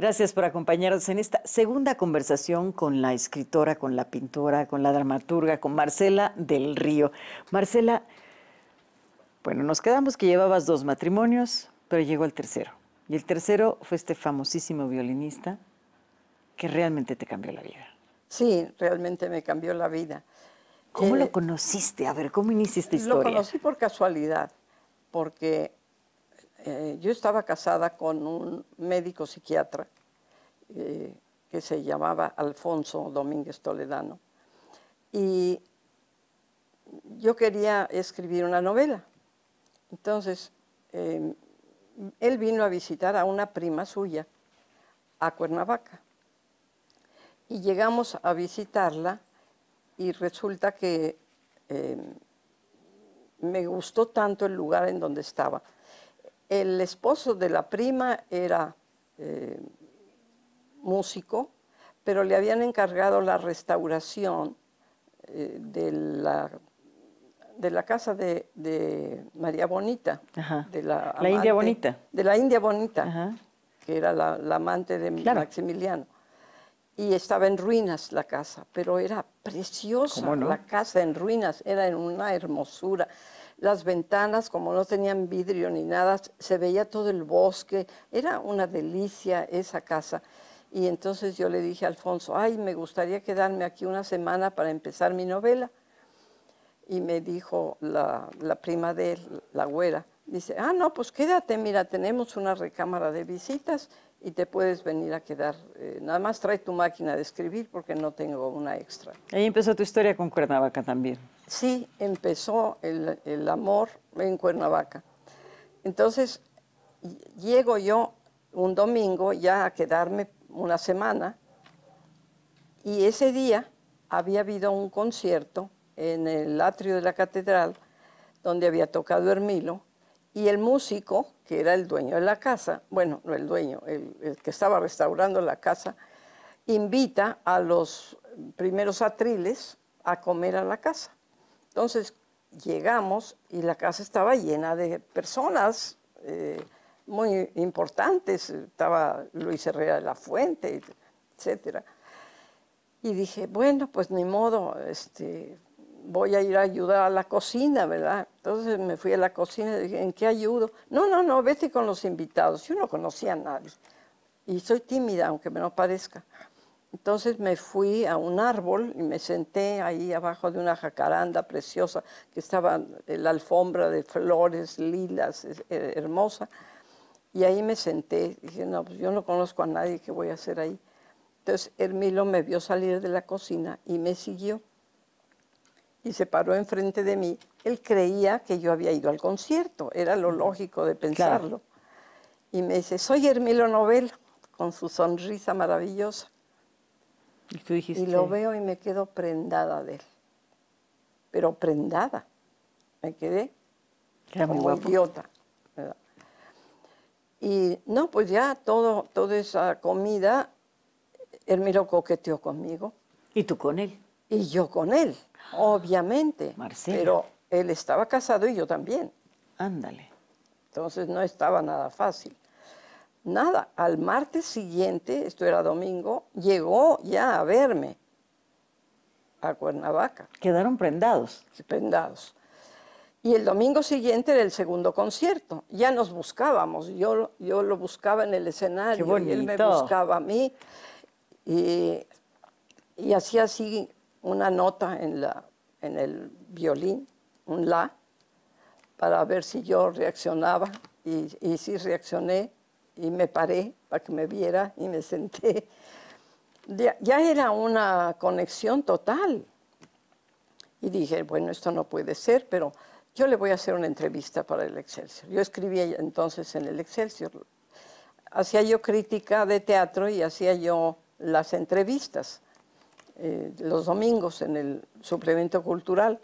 Gracias por acompañarnos en esta segunda conversación con la escritora, con la pintora, con la dramaturga, con Marcela del Río. Marcela, bueno, nos quedamos que llevabas dos matrimonios, pero llegó el tercero. Y el tercero fue este famosísimo violinista que realmente te cambió la vida. Sí, realmente me cambió la vida. ¿Cómo lo eh, conociste? A ver, ¿cómo iniciaste esta historia? Lo conocí por casualidad, porque eh, yo estaba casada con un médico psiquiatra eh, que se llamaba Alfonso Domínguez Toledano y yo quería escribir una novela. Entonces, em, él vino a visitar a una prima suya a Cuernavaca y llegamos a visitarla y resulta que em, me gustó tanto el lugar en donde estaba el esposo de la prima era eh, músico, pero le habían encargado la restauración eh, de, la, de, la, casa de, María Bonita. De la, India Bonita. De la India Bonita, que era la, amante de Maximiliano. Y estaba en ruinas la casa, pero era preciosa la casa en ruinas, era en una hermosura. Las ventanas, como no tenían vidrio ni nada, se veía todo el bosque. Era una delicia esa casa. Y entonces yo le dije a Alfonso, ay, me gustaría quedarme aquí una semana para empezar mi novela. Y me dijo la, prima de él, la güera, dice, ah, no, pues quédate, mira, tenemos una recámara de visitas y te puedes venir a quedar. Eh, nada más trae tu máquina de escribir porque no tengo una extra. Ahí empezó tu historia con Cuernavaca también. Sí, empezó el, amor en Cuernavaca. Entonces, llego yo un domingo ya a quedarme una semana y ese día había habido un concierto en el atrio de la catedral donde había tocado Hermilo y el músico, que era el dueño de la casa, bueno, no el dueño, el, que estaba restaurando la casa, invita a los primeros atriles a comer a la casa. Entonces llegamos y la casa estaba llena de personas eh, muy importantes, estaba Luis Herrera de la Fuente, etcétera. Y dije, bueno, pues ni modo, este, voy a ir a ayudar a la cocina, ¿verdad? Entonces me fui a la cocina y dije, ¿en qué ayudo? No, no, no, vete con los invitados. Yo no conocía a nadie. Y soy tímida, aunque me no parezca. Entonces me fui a un árbol y me senté ahí abajo de una jacaranda preciosa que estaba en la alfombra de flores lilas, eh, hermosa. Y ahí me senté. Dije, no, pues yo no conozco a nadie, ¿qué voy a hacer ahí? Entonces Hermilo me vio salir de la cocina y me siguió y se paró enfrente de mí, él creía que yo había ido al concierto, era lo lógico de pensarlo. Y me dice, soy Hermilo Novel, con su sonrisa maravillosa. ¿Y, lo veo y me quedo prendada de él. Pero prendada. Me quedé como muy idiota. Y no, pues ya todo, toda esa comida, Hermilo coqueteó conmigo. ¿Y tú con él? Y yo con él. Obviamente. Pero él estaba casado y yo también. Ándale. Entonces no estaba nada fácil. Nada, al martes siguiente, esto era domingo, llegó ya a verme a Cuernavaca. Quedaron prendados. Prendados. Y el domingo siguiente era el segundo concierto. Ya nos buscábamos. Yo, yo lo buscaba en el escenario y él me buscaba a mí. Y, y hacía así una nota en, la, en el violín, un la, para ver si yo reaccionaba y, y sí reaccioné y me paré para que me viera y me senté. Ya, era una conexión total. Y dije, bueno, esto no puede ser, pero yo le voy a hacer una entrevista para el Excelsior. Yo escribía entonces en el Excelsior. Hacía yo crítica de teatro y hacía yo las entrevistas. Eh, los domingos en el suplemento cultural.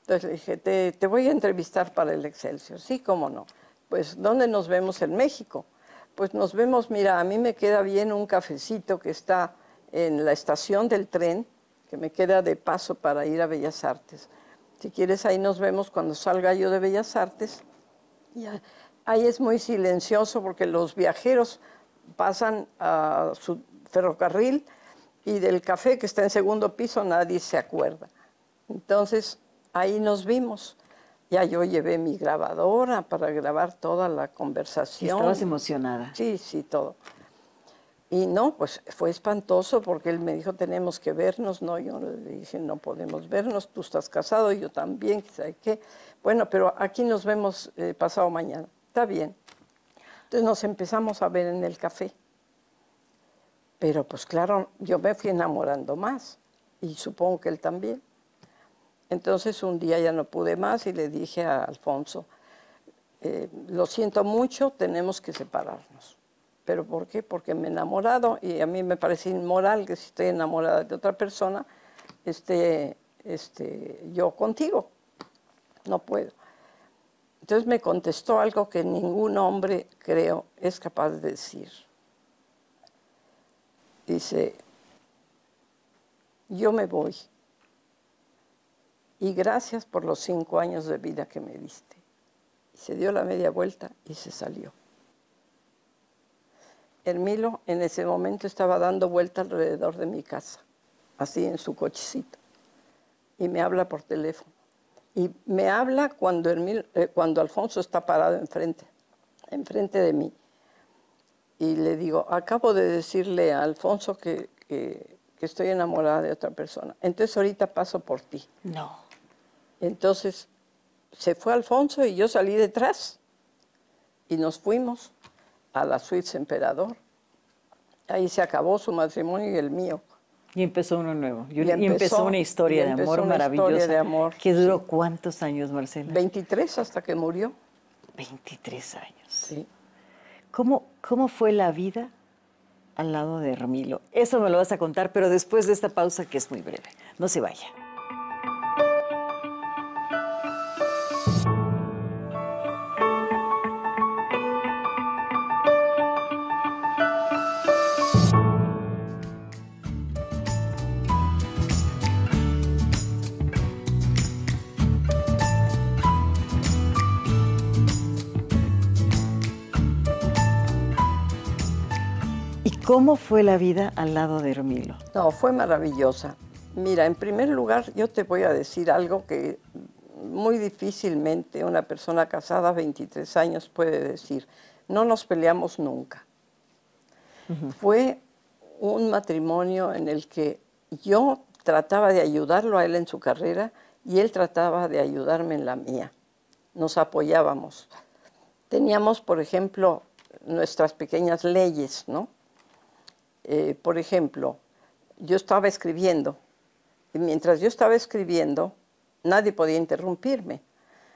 Entonces le dije, te, voy a entrevistar para el Excelsior. Sí, cómo no. Pues, ¿dónde nos vemos en México? Pues nos vemos, mira, a mí me queda bien un cafecito que está en la estación del tren, que me queda de paso para ir a Bellas Artes. Si quieres, ahí nos vemos cuando salga yo de Bellas Artes. Y ahí es muy silencioso porque los viajeros pasan a su ferrocarril y del café que está en segundo piso nadie se acuerda. Entonces ahí nos vimos. Ya yo llevé mi grabadora para grabar toda la conversación. Estabas emocionada. Sí, sí, todo. Y no, pues fue espantoso porque él me dijo, tenemos que vernos. No, yo le dije, no podemos vernos, tú estás casado, yo también, ¿sabe qué? Bueno, pero aquí nos vemos eh, pasado mañana. Está bien. Entonces nos empezamos a ver en el café. Pero pues claro, yo me fui enamorando más y supongo que él también. Entonces un día ya no pude más y le dije a Alfonso, eh, lo siento mucho, tenemos que separarnos. ¿Pero por qué? Porque me he enamorado y a mí me parece inmoral que si estoy enamorada de otra persona, esté este, yo contigo. No puedo. Entonces me contestó algo que ningún hombre, creo, es capaz de decir dice, yo me voy y gracias por los cinco años de vida que me diste. Y se dio la media vuelta y se salió. Hermilo en ese momento estaba dando vuelta alrededor de mi casa, así en su cochecito, y me habla por teléfono. Y me habla cuando, eh, cuando Alfonso está parado enfrente, enfrente de mí y le digo, acabo de decirle a Alfonso que, que, estoy enamorada de otra persona. Entonces ahorita paso por ti. No. Entonces se fue Alfonso y yo salí detrás. Y nos fuimos a la suiza Emperador. Ahí se acabó su matrimonio y el mío. Y empezó uno nuevo. Y, empezó, una historia de amor una maravillosa. Historia de amor. ¿Que duró cuántos años, Marcela? 23 hasta que murió. 23 años. Sí. ¿Cómo, fue la vida al lado de Hermilo? Eso me lo vas a contar, pero después de esta pausa que es muy breve. No se vaya. ¿Cómo fue la vida al lado de Hermilo? No, fue maravillosa. Mira, en primer lugar, yo te voy a decir algo que muy difícilmente una persona casada 23 años puede decir. No nos peleamos nunca. Fue un matrimonio en el que yo trataba de ayudarlo a él en su carrera y él trataba de ayudarme en la mía. Nos apoyábamos. Teníamos, por ejemplo, nuestras pequeñas leyes, ¿no? Eh, por ejemplo, yo estaba escribiendo y mientras yo estaba escribiendo nadie podía interrumpirme.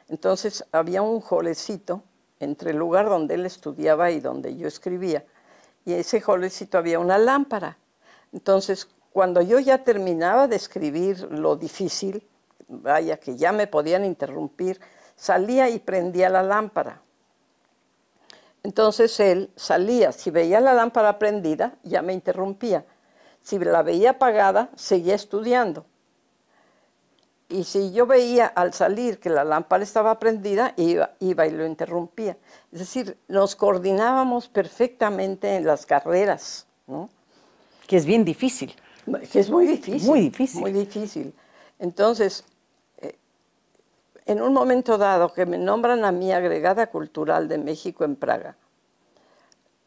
Entonces había un jolecito entre el lugar donde él estudiaba y donde yo escribía y ese jolecito había una lámpara. Entonces cuando yo ya terminaba de escribir lo difícil, vaya que ya me podían interrumpir, salía y prendía la lámpara entonces él salía, si veía la lámpara prendida, ya me interrumpía. Si la veía apagada, seguía estudiando. Y si yo veía al salir que la lámpara estaba prendida, iba, iba y lo interrumpía. Es decir, nos coordinábamos perfectamente en las carreras. Que es bien difícil. Que es muy difícil. Muy difícil. Muy difícil. Entonces, en un momento dado que me nombran a mi agregada cultural de México en Praga,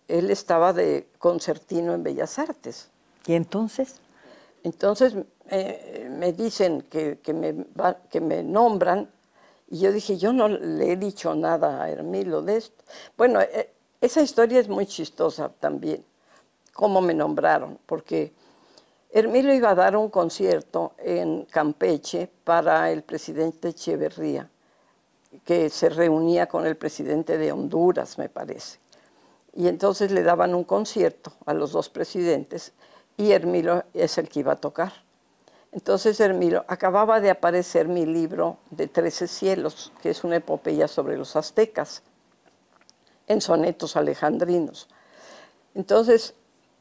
él estaba de concertino en Bellas Artes. ¿Y entonces? Entonces eh, me dicen que, me que, me nombran y yo dije, yo no le he dicho nada a Hermilo de esto. Bueno, eh, esa historia es muy chistosa también, cómo me nombraron, porque Hermilo iba a dar un concierto en Campeche para el presidente Echeverría, que se reunía con el presidente de Honduras, me parece. Y entonces le daban un concierto a los dos presidentes y Hermilo es el que iba a tocar. Entonces Hermilo, acababa de aparecer mi libro de Trece Cielos, que es una epopeya sobre los aztecas, en sonetos alejandrinos. Entonces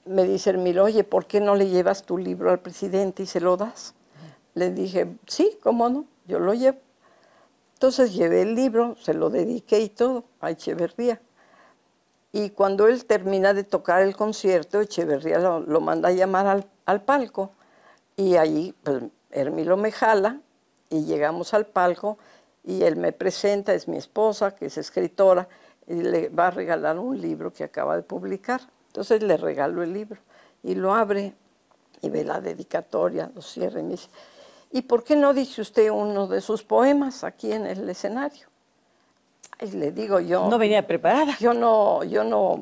me dice Hermilo, oye, ¿por qué no le llevas tu libro al presidente y se lo das? Le dije, sí, cómo no, yo lo llevo. Entonces llevé el libro, se lo dediqué y todo a Echeverría. Y cuando él termina de tocar el concierto, Echeverría lo, manda a llamar al, palco. Y ahí, pues, Hermilo me jala y llegamos al palco y él me presenta, es mi esposa, que es escritora, y le va a regalar un libro que acaba de publicar. Entonces le regalo el libro y lo abre y ve la dedicatoria, lo cierra y me dice, ¿y por qué no dice usted uno de sus poemas aquí en el escenario? Y le digo yo... No venía preparada. Yo no, yo no,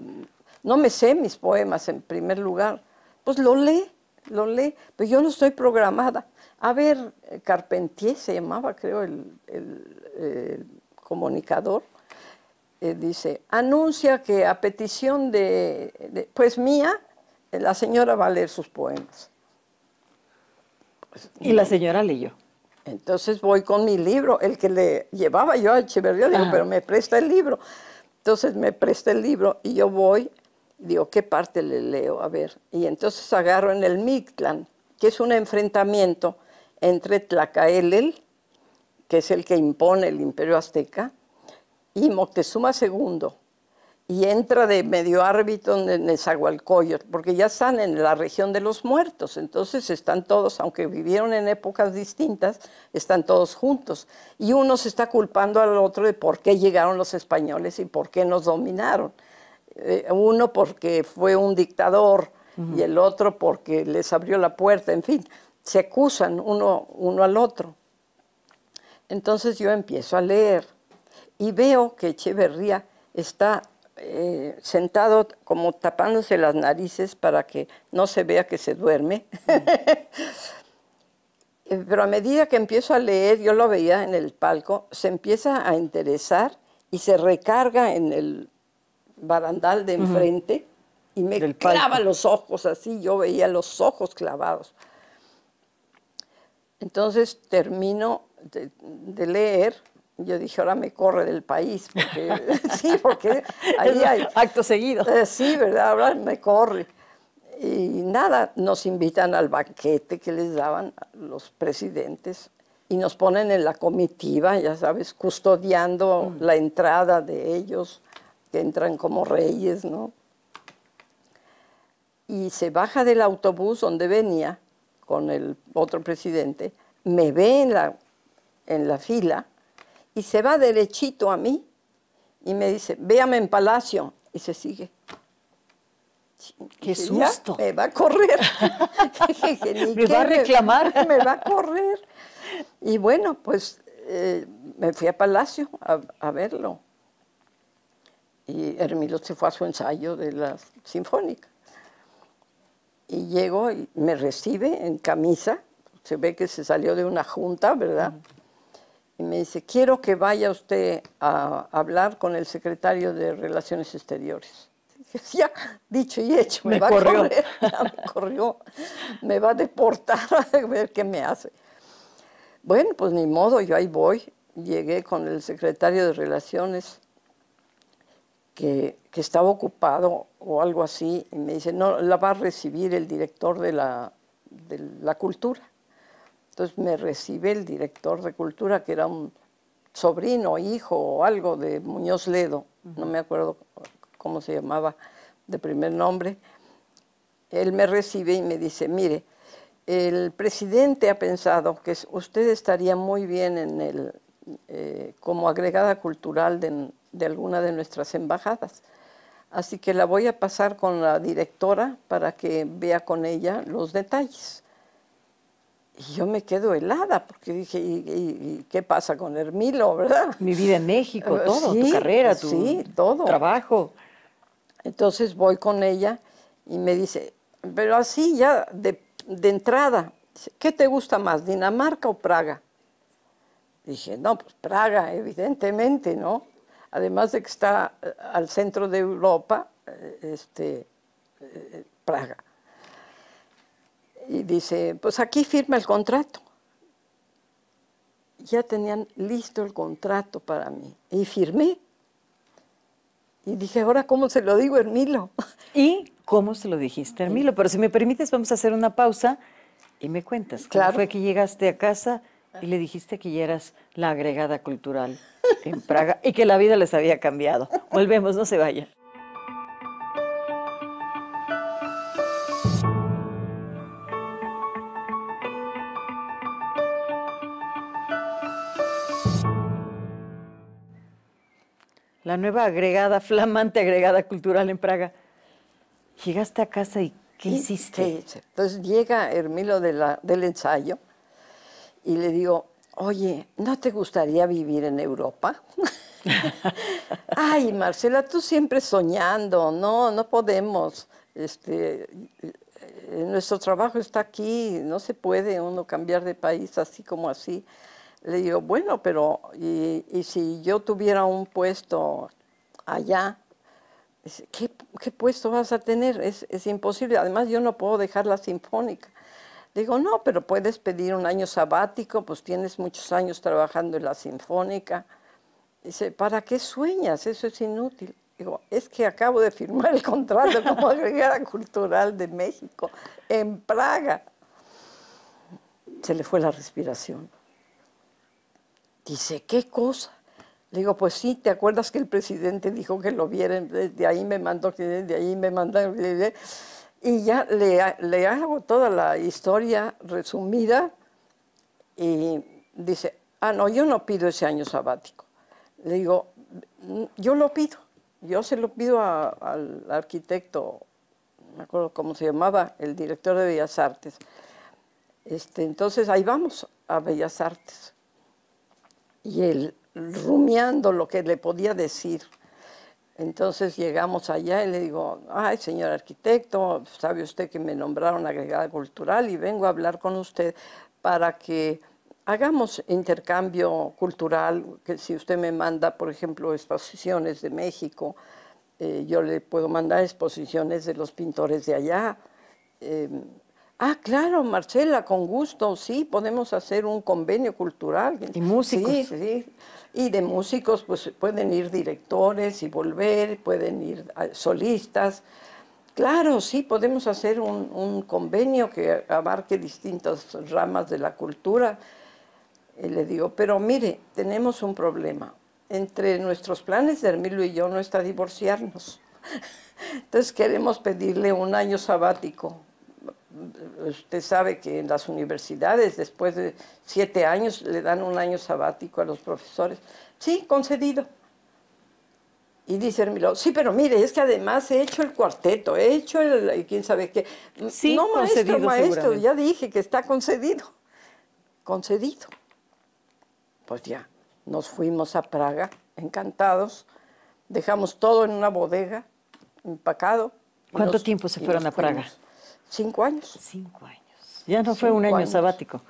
no me sé mis poemas en primer lugar. Pues lo lee, lo lee, pero yo no estoy programada. A ver, Carpentier se llamaba, creo, el eh, comunicador. Eh, dice, anuncia que a petición de, pues mía, eh, la señora va a leer sus poemas. Pues, y la señora leyó. Entonces voy con mi libro, el que le llevaba yo a Echeverría, digo, pero me presta el libro. Entonces me presta el libro y yo voy, digo, ¿qué parte le leo? A ver. Y entonces agarro en el Mictlán, que es un enfrentamiento entre Tlacaelel, que es el que impone el imperio azteca, y Moctezuma II y entra de medio árbitro en Nezahualcóyotl, porque ya están en la región de los muertos, entonces están todos, aunque vivieron en épocas distintas, están todos juntos. Y uno se está culpando al otro de por qué llegaron los españoles y por qué nos dominaron. Eh, uno porque fue un dictador y el otro porque les abrió la puerta, en fin, se acusan uno, uno al otro. Entonces yo empiezo a leer y veo que Echeverría está eh, sentado como tapándose las narices para que no se vea que se duerme. Mm. Eh, pero a medida que empiezo a leer, yo lo veía en el palco, se empieza a interesar y se recarga en el barandal de enfrente y me clava los ojos así, yo veía los ojos clavados. Entonces termino de leer yo dije, ahora me corre del país, porque, sí, porque ahí hay... Acto seguido. Eh, sí, ¿verdad? Ahora me corre. Y nada, nos invitan al banquete que les daban los presidentes y nos ponen en la comitiva, ya sabes, custodiando mm. la entrada de ellos, que entran como reyes, ¿no? Y se baja del autobús donde venía con el otro presidente, me ve la, en la fila y se va derechito a mí y me dice, véame en palacio. Y se sigue. ¡Qué susto! Me va a correr. me va a reclamar. Me, va a correr. Y bueno, pues eh, me fui a palacio a, verlo. Y Hermilo se fue a su ensayo de la sinfónica. Y llego y me recibe en camisa. Se ve que se salió de una junta, ¿verdad? y me dice, quiero que vaya usted a hablar con el secretario de Relaciones Exteriores. ya, dicho y hecho, me, va a correr, me corrió, me va a deportar a ver qué me hace. Bueno, pues ni modo, yo ahí voy. Llegué con el secretario de Relaciones que, que estaba ocupado o algo así, y me dice, no, la va a recibir el director de la, de la cultura. Entonces me recibe el director de cultura, que era un sobrino, hijo o algo de Muñoz Ledo, no me acuerdo cómo se llamaba de primer nombre. Él me recibe y me dice, mire, el presidente ha pensado que usted estaría muy bien en el, eh, como agregada cultural de, alguna de nuestras embajadas. Así que la voy a pasar con la directora para que vea con ella los detalles. Y yo me quedo helada porque dije, ¿y, qué pasa con Hermilo, verdad? Mi vida en México, todo, tu carrera, pues tu trabajo. Entonces voy con ella y me dice, pero así ya de, de entrada, ¿qué te gusta más, Dinamarca o Praga? Dije, no, pues Praga, evidentemente, ¿no? Además de que está eh, al centro de Europa, eh, este, eh, Praga y dice, pues aquí firma el contrato. Ya tenían listo el contrato para mí y firmé. Y dije, ahora, ¿cómo se lo digo, Hermilo? ¿Y cómo se lo dijiste, Hermilo? Pero si me permites, vamos a hacer una pausa y me cuentas. claro. fue que llegaste a casa y le dijiste que ya eras la agregada cultural en Praga y que la vida les había cambiado? Volvemos, no se vaya. la nueva agregada, flamante agregada cultural en Praga. Llegaste a casa y ¿qué hiciste? Entonces llega Hermilo del ensayo y le digo, oye, ¿no te gustaría vivir en Europa? Ay, Marcela, tú siempre soñando, no, no podemos. Este, eh, nuestro trabajo está aquí, no se puede uno cambiar de país así como así. Le digo, bueno, pero y, si yo tuviera un puesto allá, ¿qué, qué puesto vas a tener? Es, es, imposible. Además, yo no puedo dejar la sinfónica. Digo, no, pero puedes pedir un año sabático, pues tienes muchos años trabajando en la sinfónica. Dice, ¿para qué sueñas? Eso es inútil. Digo, es que acabo de firmar el contrato como agregada cultural de México en Praga. Se le fue la respiración. Dice, ¿qué cosa? Le digo, pues sí, ¿te acuerdas que el presidente dijo que lo vieran? Desde ahí me mandó, desde ahí me mandaron. Y ya le, le hago toda la historia resumida y dice, ah, no, yo no pido ese año sabático. Le digo, mm, yo lo pido, yo se lo pido al arquitecto, no me acuerdo cómo se llamaba, el director de Bellas Artes. Este, entonces ahí vamos a Bellas Artes y él rumiando lo que le podía decir. Entonces llegamos allá y le digo, ay, señor arquitecto, sabe usted que me nombraron agregada cultural y vengo a hablar con usted para que hagamos intercambio cultural, que si usted me manda, por ejemplo, exposiciones de México, eh, yo le puedo mandar exposiciones de los pintores de allá. Em, Ah, claro, Marcela, con gusto, sí, podemos hacer un convenio cultural. Y músicos. Sí, sí. Y de músicos, pues pueden ir directores y volver, pueden ir ah, solistas. Claro, sí, podemos hacer un, convenio que abarque distintas ramas de la cultura. Eh, le digo, pero mire, tenemos un problema. Entre nuestros planes Hermilo y yo no está divorciarnos. Entonces queremos pedirle un año sabático usted sabe que en las universidades, después de siete años, le dan un año sabático a los profesores. Sí, concedido. Y dice sí, pero mire, es que además he hecho el cuarteto, he hecho el, quién sabe qué. Sí, no, maestro, maestro, ya dije que está concedido. Concedido. Pues ya, nos fuimos a Praga, encantados, dejamos todo en una bodega, empacado. ¿Cuánto tiempo se fueron a Praga? ¿Cinco años? Cinco años. Ya no fue un año sabático,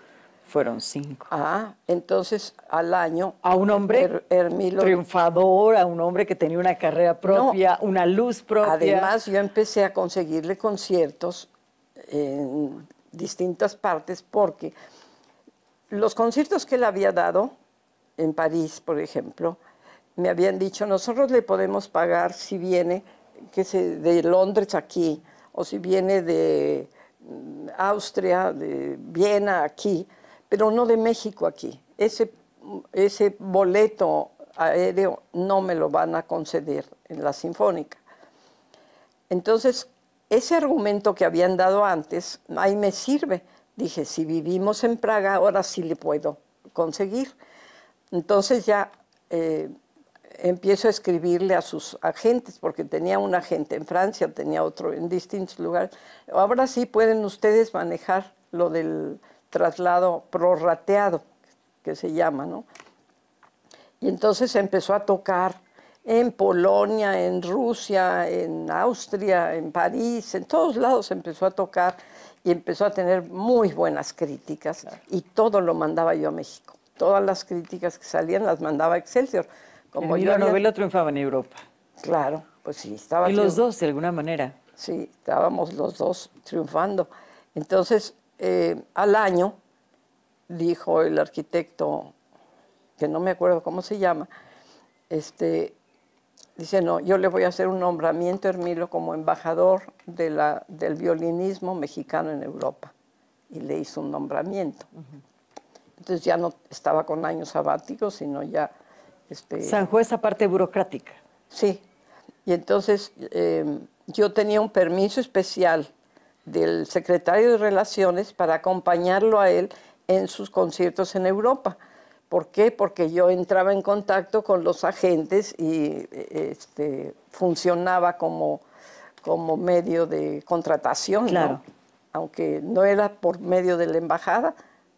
fueron cinco. Ah, entonces al año... A un hombre triunfador, a un hombre que tenía una carrera propia, una luz propia. Además yo empecé a conseguirle conciertos en distintas partes porque los conciertos que él había dado, en París, por ejemplo, me habían dicho, nosotros le podemos pagar si viene que se, de Londres aquí o si viene de mm, Austria, de Viena aquí, pero no de México aquí. Ese, boleto aéreo no me lo van a conceder en la Sinfónica. Entonces, ese argumento que habían dado antes, ahí me sirve. Dije, si vivimos en Praga, ahora sí le puedo conseguir. Entonces ya eh, empiezo a escribirle a sus agentes, porque tenía un agente en Francia, tenía otro en distintos lugares. Ahora sí pueden ustedes manejar lo del traslado prorrateado, que se llama, ¿no? Y entonces empezó a tocar en Polonia, en Rusia, en Austria, en París, en todos lados empezó a tocar y empezó a tener muy buenas críticas y todo lo mandaba yo a México. Todas las críticas que salían las mandaba Excelsior como la novela triunfaba en Europa. Claro, pues sí, estaba. Y los dos, de alguna manera. Sí, estábamos los dos triunfando. Entonces, eh, al año, dijo el arquitecto, que no me acuerdo cómo se llama, este, dice, no, yo le voy a hacer un nombramiento, Hermilo, como embajador de la, del violinismo mexicano en Europa. Y le hizo un nombramiento. Entonces ya no estaba con años sabáticos, sino ya este, esa parte burocrática. Sí, y entonces em, yo tenía un permiso especial del secretario de Relaciones para acompañarlo a él en sus conciertos en Europa. ¿Por qué? Porque yo entraba en contacto con los agentes y eh, este, funcionaba como, como medio de contratación, claro. aunque no era por medio de la embajada,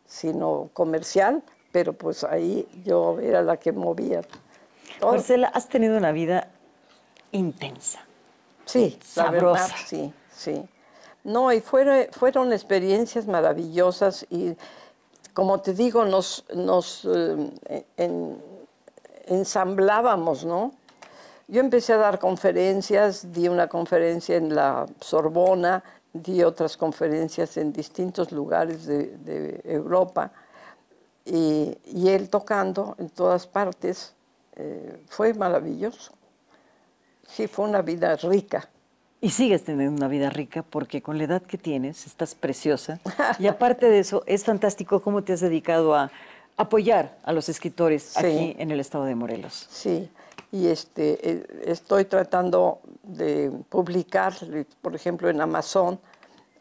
sino comercial pero pues ahí yo era la que movía. Marcela, has tenido una vida intensa. Sí, sabrosa. sí, sí. No, y fueron, experiencias maravillosas y, como te digo, nos, eh, ensamblábamos, ¿no? Yo empecé a dar conferencias, di una conferencia en la Sorbona, di otras conferencias en distintos lugares de Europa y, él tocando en todas partes. Eh, fue maravilloso. Sí, fue una vida rica. Y sigues teniendo una vida rica porque con la edad que tienes estás preciosa. Y aparte de eso, es fantástico cómo te has dedicado a apoyar a los escritores aquí en el estado de Morelos. Sí, y este, eh, estoy tratando de publicar, por ejemplo, en Amazon,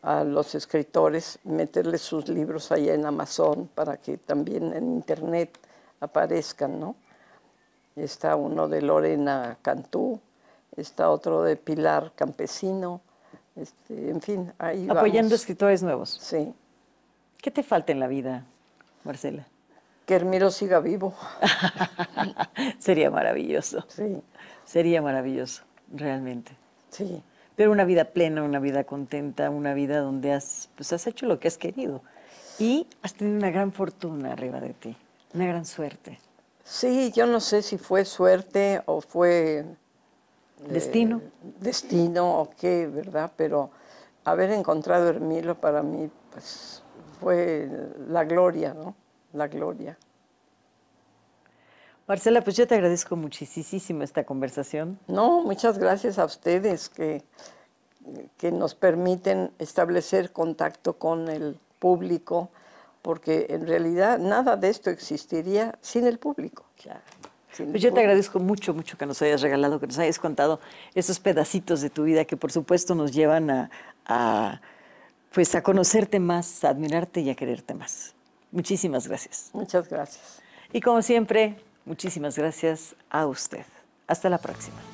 a los escritores, meterles sus libros allá en Amazon para que también en Internet aparezcan, ¿no? Está uno de Lorena Cantú, está otro de Pilar Campesino, este, en fin, ahí Apoyando escritores nuevos. Sí. ¿Qué te falta en la vida, Marcela? Que Hermiro siga vivo. Sería maravilloso. Sí. Sería maravilloso, realmente. Sí. Pero una vida plena, una vida contenta, una vida donde has, pues has hecho lo que has querido. Y has tenido una gran fortuna arriba de ti, una gran suerte. Sí, yo no sé si fue suerte o fue... Eh, destino. destino o qué, ¿verdad? Pero haber encontrado Hermilo para mí, pues fue la gloria, ¿no? La gloria. Marcela, pues yo te agradezco muchísimo esta conversación. No, muchas gracias a ustedes que, que nos permiten establecer contacto con el público, porque en realidad nada de esto existiría sin el público. pues yo te agradezco mucho, mucho que nos hayas regalado, que nos hayas contado esos pedacitos de tu vida que por supuesto nos llevan a, pues a conocerte más, a admirarte y a quererte más. Muchísimas gracias. Muchas gracias. Y como siempre, Muchísimas gracias a usted. Hasta la próxima.